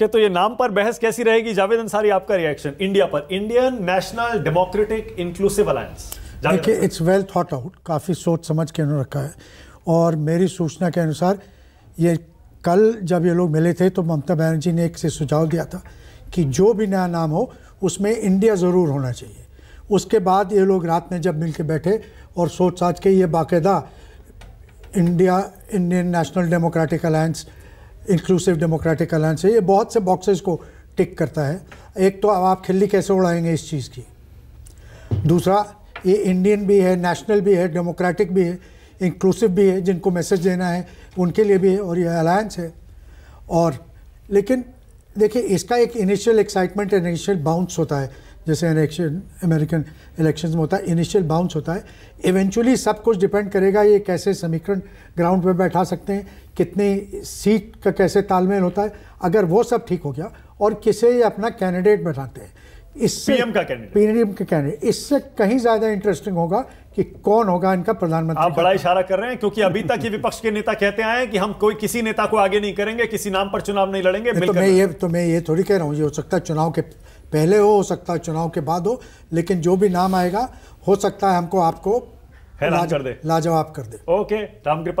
कि तो ये नाम पर बहस कैसी रहेगी जावेद अंसारी आपका रिएक्शन इंडिया पर Indian National Democratic Inclusive Alliance देखिए इट्स वेल थॉट आउट काफ़ी सोच समझ के उन्होंने रखा है और मेरी सूचना के अनुसार ये कल जब ये लोग मिले थे तो ममता बनर्जी ने एक से सुझाव दिया था कि जो भी नया नाम हो उसमें इंडिया ज़रूर होना चाहिए उसके बाद ये लोग रात में जब मिल बैठे और सोच साझ के ये बाकायदा India Indian National Democratic Alliance Inclusive Democratic Alliance है ये बहुत से बॉक्सेस को टिक करता है एक तो अब आप खिल्ली कैसे उड़ाएंगे इस चीज़ की दूसरा ये इंडियन भी है नेशनल भी है डेमोक्रेटिक भी है इंक्लूसिव भी है जिनको मैसेज देना है उनके लिए भी है और ये अलायंस है और लेकिन देखिए इसका एक इनिशियल एक्साइटमेंट इनिशियल बाउंस होता है जैसे इलेक्शन अमेरिकन इलेक्शंस में होता है इनिशियल बाउंस होता है इवेंचुअली सब कुछ डिपेंड करेगा ये कैसे समीकरण ग्राउंड पर बैठा सकते हैं कितने सीट का कैसे तालमेल होता है अगर वो सब ठीक हो गया और किसे ये अपना कैंडिडेट बैठाते हैं इससे पीएम का कैंडिडेट का इससे कहीं ज्यादा इंटरेस्टिंग होगा कि कौन होगा इनका प्रधानमंत्री आप बड़ा इशारा कर रहे हैं क्योंकि अभी तक ये विपक्ष के नेता कहते आए कि हम कोई किसी नेता को आगे नहीं करेंगे किसी नाम पर चुनाव नहीं लड़ेंगे तो मैं ये तो मैं ये थोड़ी कह रहा हूँ ये हो सकता है चुनाव के पहले हो हो सकता है चुनाव के बाद हो लेकिन जो भी नाम आएगा हो सकता है हमको आपको लाजवाब कर दे ओके राम कृपा